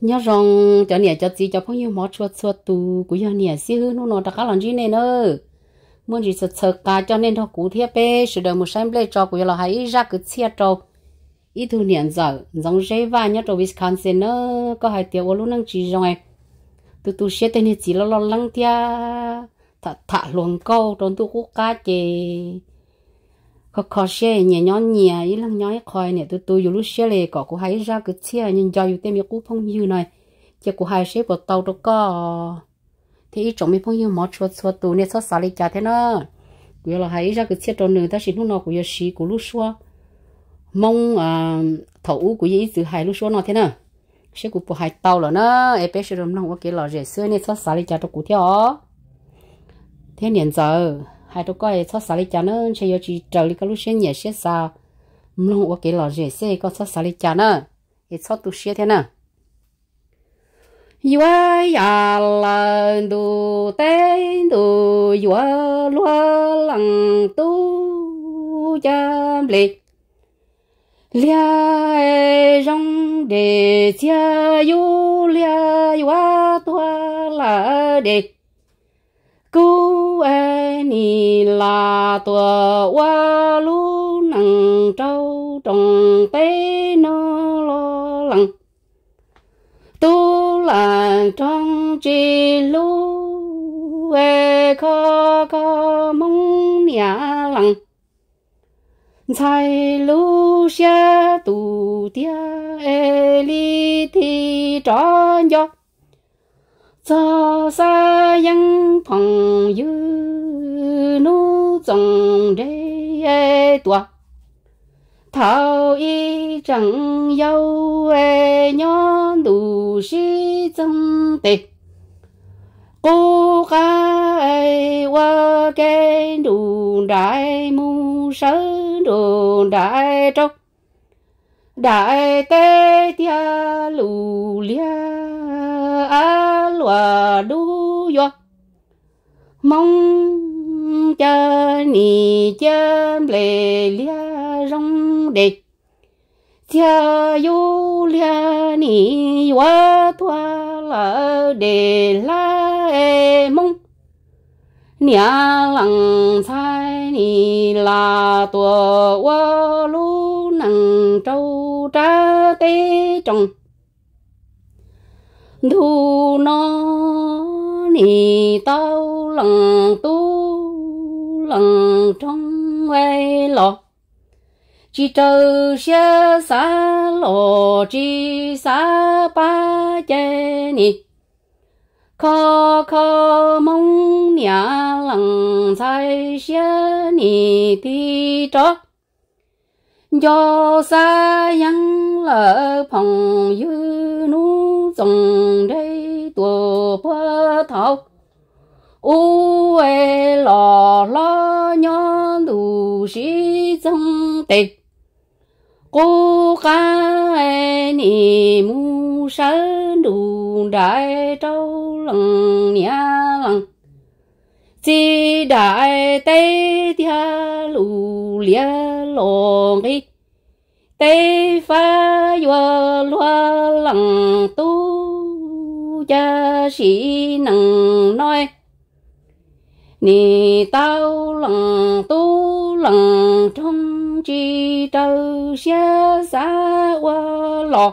nhớ rong cho nè cho gì cho phong yêu mỏ chuột chuột tu của nhớ nè xí hư nô nó đã cá gì nè nữa muốn gì sợ sợ cả cho nên nó cú thiệp bê sửa đời một sáng lê cho cũng là hãy ra cứ chia cho ít thu niệm giờ giống dây và nhớ trâu Wisconsin nữa có hai ô luôn năng chỉ rồi từ từ xe tên chỉ lo lo lắng thia thả thả luồng câu trong tu cú cá chè có khó xe nhẹ nhỏ nhẹ ý là lăng nhỏ khỏi nhẹ tôi tôi dù lúc xe lệ có cô hãy ra cứ xe nhưng cho dù tên mi cú phong dư này chỉ cô hai xe của tàu đó có thì ý chồng mi phong dư mỏ chuột chuột tôi nên xót xả lấy chả thế nó cứ là hai ra cứ xe cho nữa, ta chỉ lúc nào cứ xí của lúc xua mong à thấu của ý từ hai lúc xua nó thế nào sẽ của hai tàu là nó em bé rồi làm nông cái lò rẻ xưa nên xót xả lấy chả cho cô theo thế nên giờ hai đứa coi thoát xả đi chả nó chơi yo chỉ trở đi cái lúc xe nhảy xe xa mông qua cái lò rẻ xe có thoát xả đi chả nó ít thoát tu xe thế nào yua ya la du tên du yua lua lăng tu cha lệ lia e rong de chia yu lia yua tua la de là tua qua lu nằng trâu trồng tế nó lo lắng tu là trong chi lu về khó có mong nhà lặng sai lu xe tu tia e li thì tròn gió cho xa dân phòng dưới 总这多。头一阵有哎娘都是真的，我该我该路来木生路来走，来得家路了啊路路哟，梦。cha ni cha lệ lia rong đệ cha yo lia ni wa toa la đệ la e mong nia lăng sai ni la tua wa lu nằng trâu tra tê trồng thu nó ni tao lăng tu lần trong ngoài lọ chỉ trâu xe xa lộ chỉ xa ba chê nị khó khó mong nhà lần sai xe nị đi trọ do xa nhắn lỡ phòng dư nú dòng đây tùa bơ thảo u e, 是中的。cô ca e ni mu sa đủ đại trâu lăng nhà lăng chỉ đại tây thia lù lòng đi tây pha vừa loa lăng tu cha sĩ năng nói ni tao lăng tu lần trong chi trâu xe xa qua lọ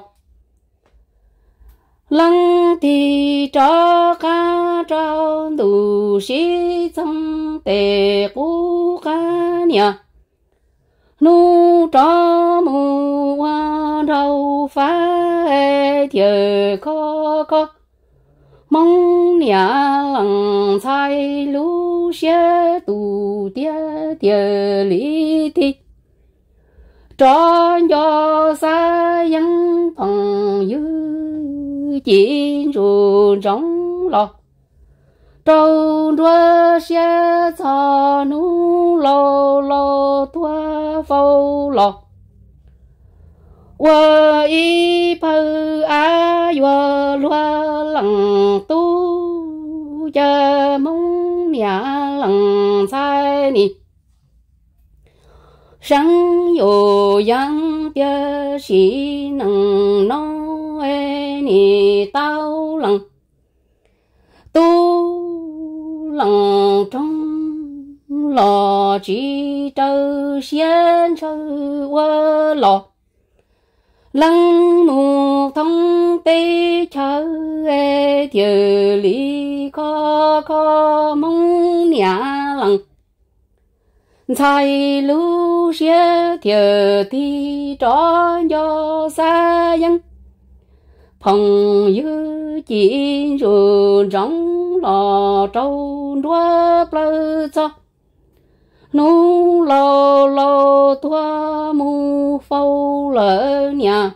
lăng thì cho ca cho đủ sĩ trong tề cũ ca nhà nu cho mù hoa đầu phá thiệt khó khó mong nhà lần sai lũ xe tù tia tiêu lý thi cho cho xa dân phòng dư chiến dù rong lò trâu rua xe thò nu lô lô thua phô lò wa y pa a wa lua lăng tu cha mong nhà lăng sai ni sáng yo yang bia xi nâng nô e ni tao lăng tu lăng trong lo chỉ trâu xiên trâu quơ lò lăng mù thông tê chớ e thiều lý có có mong nhà lăng 才路些铁的转悠三样，朋友进入中老中多不着，奴老老多木否了呀，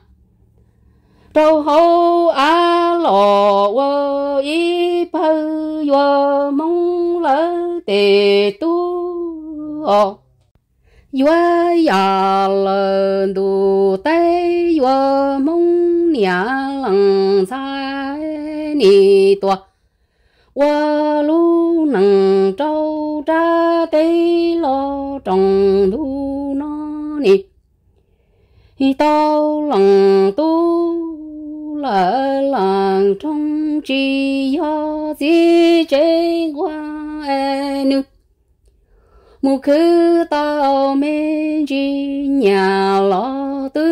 周后阿老我一朋友梦了得多。哦。yo ờ. ya lơ du tay yo mong nia lăng sai ni tua wa lu nang trâu ra tê lo trong du nó ni hi lỡ làng trong chi yo di chế qua mu khứ tao mê chi nhà lo tứ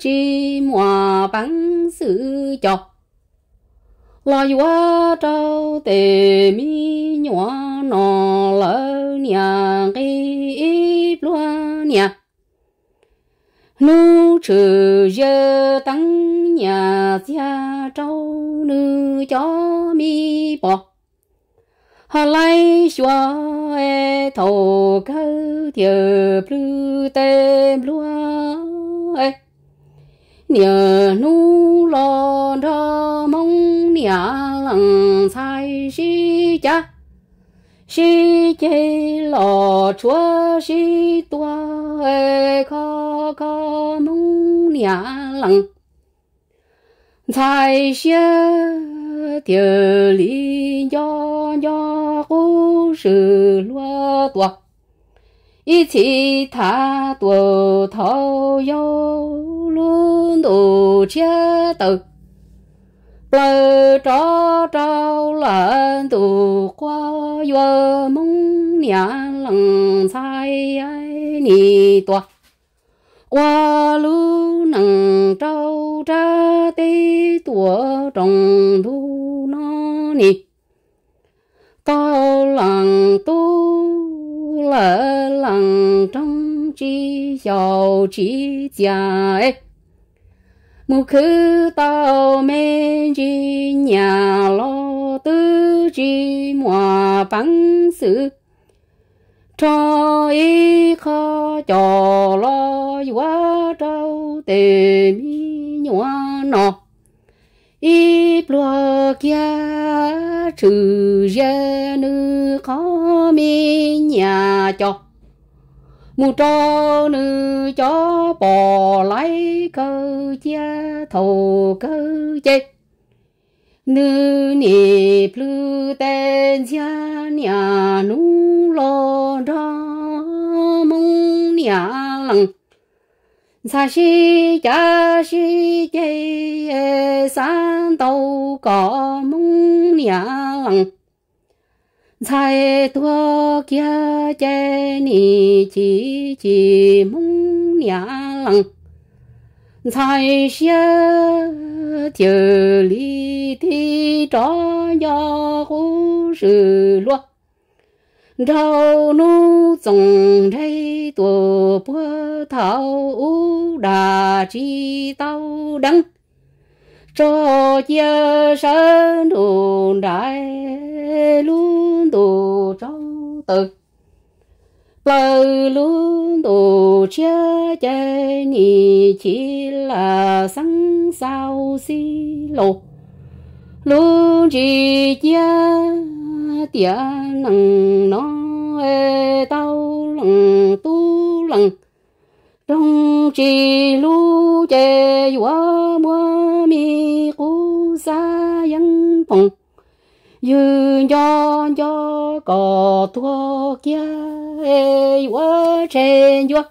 chi mùa bắn sự cho lo quá trâu tề mi nhỏ nọ lỡ nhà cái lo nhà nu trừ giờ tăng nhà gia trâu nữ cho mi bọc hà lai xóa e thổ cơ thiờ blue tê blua e nhờ nu lo đo mong nhả lằng sai si cha si chê lo chúa si tua e khó khó mong nhả lằng sai xia tiểu lý nhỏ nhỏ cố sự lo tuột ý chí thả tuột thâu yêu luôn đủ chia tử lỡ cho trao lần đủ qua vừa mong nhà lần sai ai ni tuột qua lu nằng trâu cha tê tủa trong thu tao lặng tu lỡ lặng trong chi giàu chi già, mù khứ tao mê chi nhà lo tư chi mòa bằng sự cho ý khó cho lo quá trâu mi nhỏ nọ 一落家只人女好命 nhà cho mu cho nữ cho bỏ lại cơ cha thầu cơ chê nữ nị plư tên cha nhà nu lo đó mong nhà lặng xa xí cha xí chê có mong nhà lặng dài tua kia chê ni chỉ chỉ mong nhà lặng dài xia chờ lý thì cho do khu sự luôn rau nu trồng đây tổ bữa thảo u đà chi tao đắng cho chia sơn đồn đại luôn đồ trong tự bờ luôn đồ chia chạy nhị chỉ là sáng sao xí lộ luôn chỉ chia tia nằng nó tao lần tu lần trong chỉ lu chê quá mua mi cú sa yên bông yu yo yo có thua kia ê quá trên yo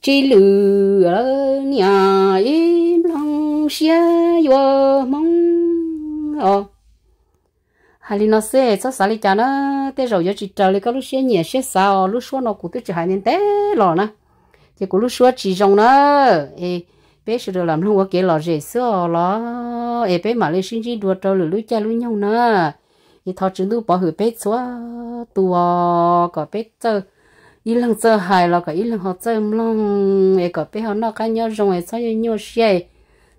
chỉ lử ở nhà im lòng xia yo mong ờ hà li nó sẽ cho xả li cha nó thế rồi giờ chỉ chờ li cái lúc xia nhẹ xia sao lúc xua nó cũng tự chỉ hai nên té lò nè chỉ có lúc xua chỉ rong nó ê bé sẽ được làm không có kể lọ rể sữa lọ, ế bé mà lấy sinh chi đùa trâu lũ lũ cha lũ nhau nữa thì thọ chứng đủ bỏ hử bé xóa tua có bé chơi ý lần chơi hài là có ý lần họ chơi mông ế có bé họ nó cái nhau rồng ế sao nhau xe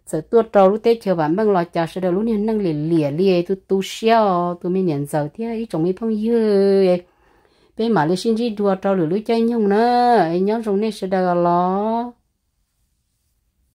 sợ tua trâu lúc Tết chờ bạn bằng lọ cha sẽ được lúc niên năng lìa lìa lìa tu tu xeo tu mi niên giàu thế ý chồng mi phong dư bé mà lấy sinh chi đùa trâu lũ lũ cha nhau nữa ế nhau rồng này sẽ được lọ.